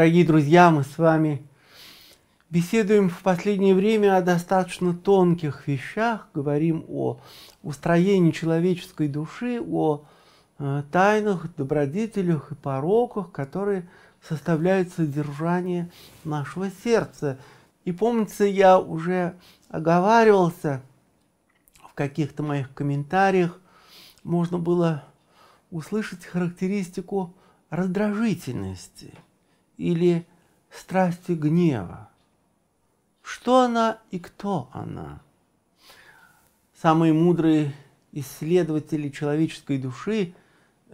Дорогие друзья, мы с вами беседуем в последнее время о достаточно тонких вещах, говорим о устроении человеческой души, о э, тайнах, добродетелях и пороках, которые составляют содержание нашего сердца. И помните, я уже оговаривался в каких-то моих комментариях, можно было услышать характеристику раздражительности – или страсти гнева. Что она и кто она? Самые мудрые исследователи человеческой души,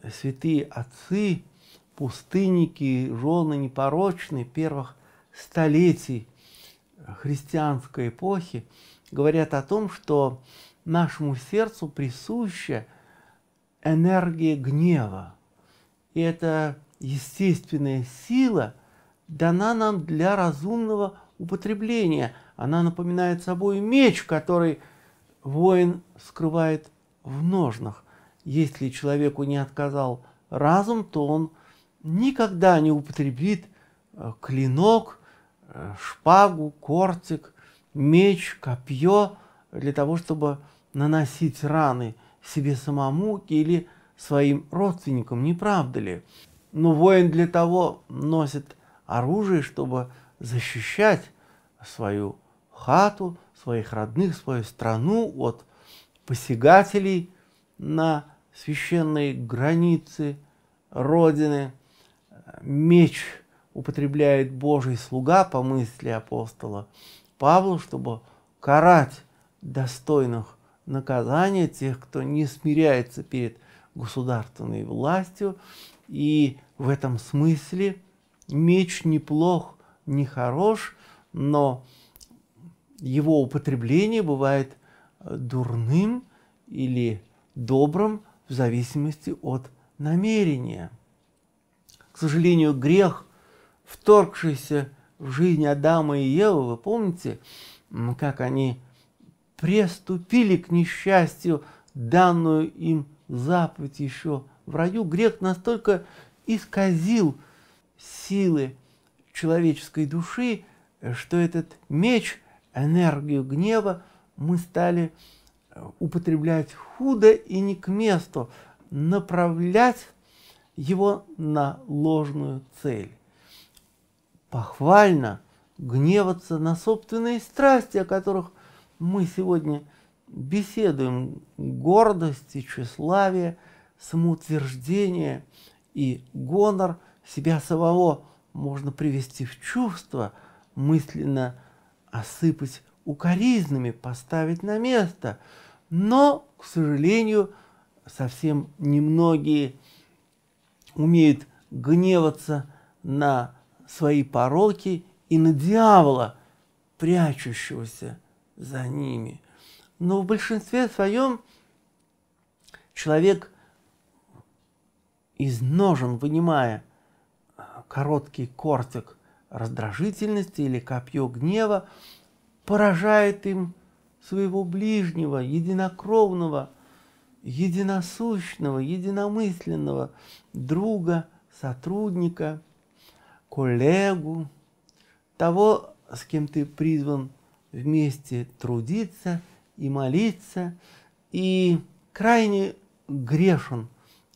э, святые отцы, пустынники, жены непорочные первых столетий э, христианской эпохи, говорят о том, что нашему сердцу присуща энергия гнева. И это естественная сила дана нам для разумного употребления. Она напоминает собой меч, который воин скрывает в ножнах. Если человеку не отказал разум, то он никогда не употребит э, клинок, э, шпагу, кортик, меч, копье для того, чтобы наносить раны себе самому или своим родственникам, не правда ли? Но ну, воин для того носит оружие, чтобы защищать свою хату, своих родных, свою страну от посягателей на священные границы Родины. Меч употребляет Божий слуга по мысли апостола Павла, чтобы карать достойных наказания тех, кто не смиряется перед государственной властью, и в этом смысле меч неплох, нехорош, но его употребление бывает дурным или добрым в зависимости от намерения. К сожалению, грех, вторгшийся в жизнь Адама и Евы, вы помните, как они преступили к несчастью данную им заповедь еще – в раю грех настолько исказил силы человеческой души, что этот меч, энергию гнева мы стали э, употреблять худо и не к месту, направлять его на ложную цель. Похвально гневаться на собственные страсти, о которых мы сегодня беседуем, гордость и тщеславие – самоутверждение и гонор себя самого можно привести в чувство, мысленно осыпать укоризнами, поставить на место. Но, к сожалению, совсем немногие умеют гневаться на свои пороки и на дьявола, прячущегося за ними. Но в большинстве своем человек – из ножен вынимая э, короткий кортик раздражительности или копье гнева, поражает им своего ближнего, единокровного, единосущного, единомысленного друга, сотрудника, коллегу, того, с кем ты призван вместе трудиться и молиться, и крайне грешен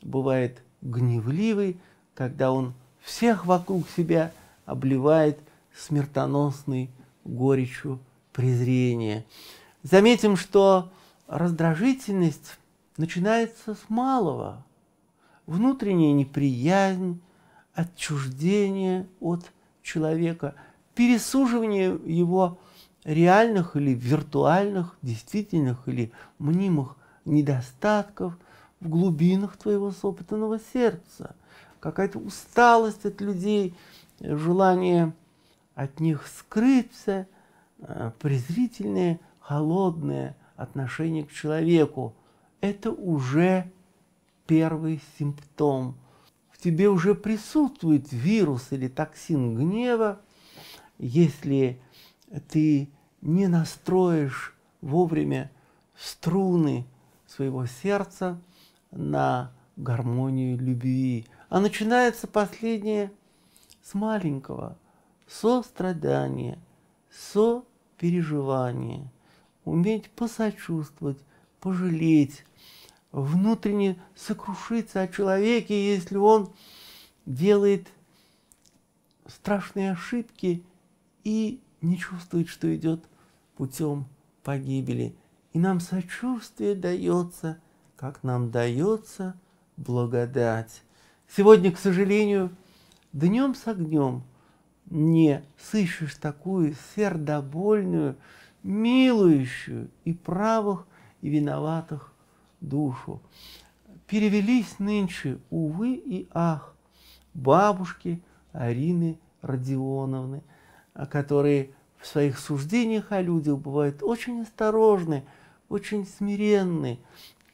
бывает – гневливый, когда он всех вокруг себя обливает смертоносной горечью презрения. Заметим, что раздражительность начинается с малого. Внутренняя неприязнь, отчуждение от человека, пересуживание его реальных или виртуальных, действительных или мнимых недостатков – в глубинах твоего собственного сердца. Какая-то усталость от людей, э, желание от них скрыться, э, презрительное, холодное отношение к человеку. Это уже первый симптом. В тебе уже присутствует вирус или токсин гнева, если ты не настроишь вовремя струны своего сердца – на гармонию любви. А начинается последнее с маленького, со страдания, со переживания. Уметь посочувствовать, пожалеть, внутренне сокрушиться о человеке, если он делает страшные ошибки и не чувствует, что идет путем погибели. И нам сочувствие дается – как нам дается благодать. Сегодня, к сожалению, днем с огнем не сыщешь такую сердобольную, милующую и правых, и виноватых душу. Перевелись нынче, увы и ах, бабушки Арины Родионовны, которые в своих суждениях о людях бывают очень осторожны, очень смиренны,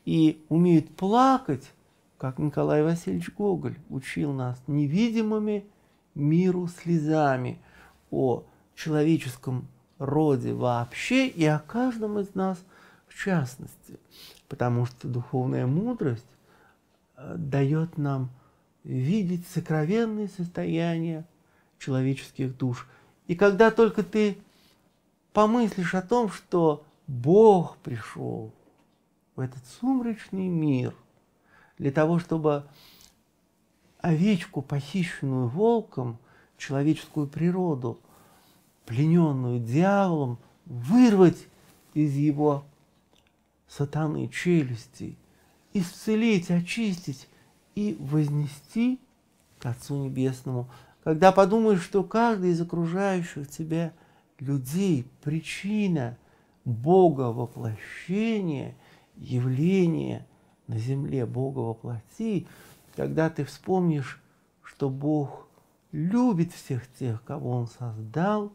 и умеют плакать, как Николай Васильевич Гоголь учил нас невидимыми миру слезами о человеческом роде вообще и о каждом из нас в частности. Потому что духовная мудрость э, дает нам видеть сокровенные состояния человеческих душ. И когда только ты помыслишь о том, что Бог пришел – в этот сумрачный мир для того, чтобы овечку, похищенную волком, человеческую природу, плененную дьяволом, вырвать из его сатаны челюсти, исцелить, очистить и вознести к Отцу Небесному. Когда подумаешь, что каждый из окружающих тебя людей причина Бога воплощения – явление на земле Бога во плоти, когда ты вспомнишь, что Бог любит всех тех, кого Он создал,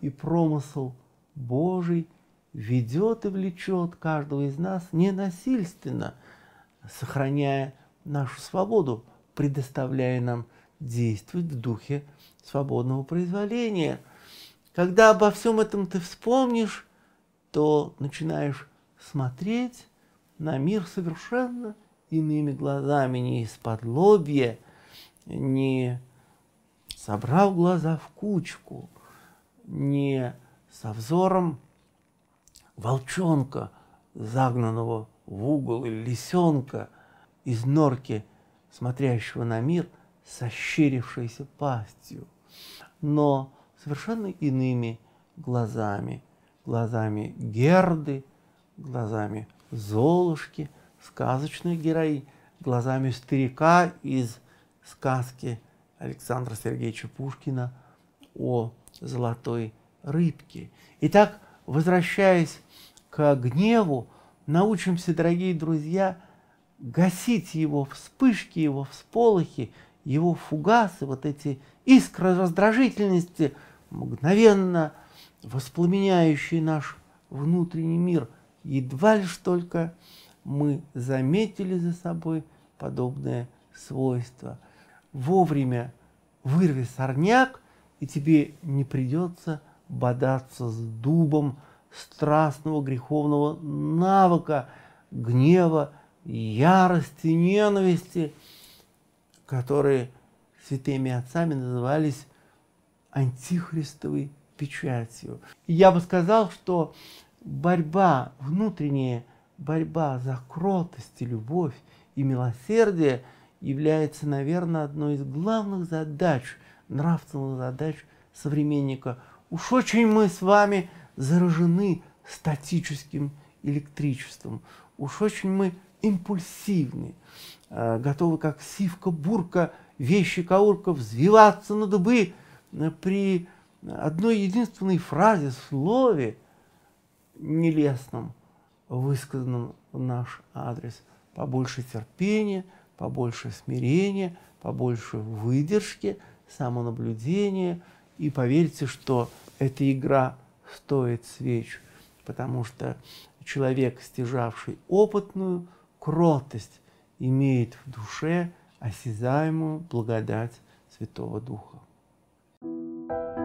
и промысл Божий ведет и влечет каждого из нас ненасильственно, сохраняя нашу свободу, предоставляя нам действовать в духе свободного произволения. Когда обо всем этом ты вспомнишь, то начинаешь смотреть на мир совершенно иными глазами, не из-под лобья, не собрав глаза в кучку, не со взором волчонка, загнанного в угол, или лисенка из норки, смотрящего на мир, сощерившейся пастью, но совершенно иными глазами, глазами Герды, глазами Золушки, сказочной герои, глазами старика из сказки Александра Сергеевича Пушкина о золотой рыбке. Итак, возвращаясь к гневу, научимся, дорогие друзья, гасить его вспышки, его всполохи, его фугасы, вот эти искры раздражительности, мгновенно воспламеняющие наш внутренний мир – Едва лишь только мы заметили за собой подобное свойство. Вовремя вырви сорняк, и тебе не придется бодаться с дубом страстного греховного навыка, гнева, ярости, ненависти, которые святыми отцами назывались антихристовой печатью. Я бы сказал, что борьба, внутренняя борьба за кротость и любовь и милосердие является, наверное, одной из главных задач, нравственных задач современника. Уж очень мы с вами заражены статическим электричеством. Уж очень мы импульсивны, э, готовы как сивка-бурка, вещи-каурка взвиваться на дубы э, при одной единственной фразе, слове – нелестном, высказанном в наш адрес. Побольше терпения, побольше смирения, побольше выдержки, самонаблюдения. И поверьте, что эта игра стоит свеч, потому что человек, стяжавший опытную кротость, имеет в душе осязаемую благодать Святого Духа. thank you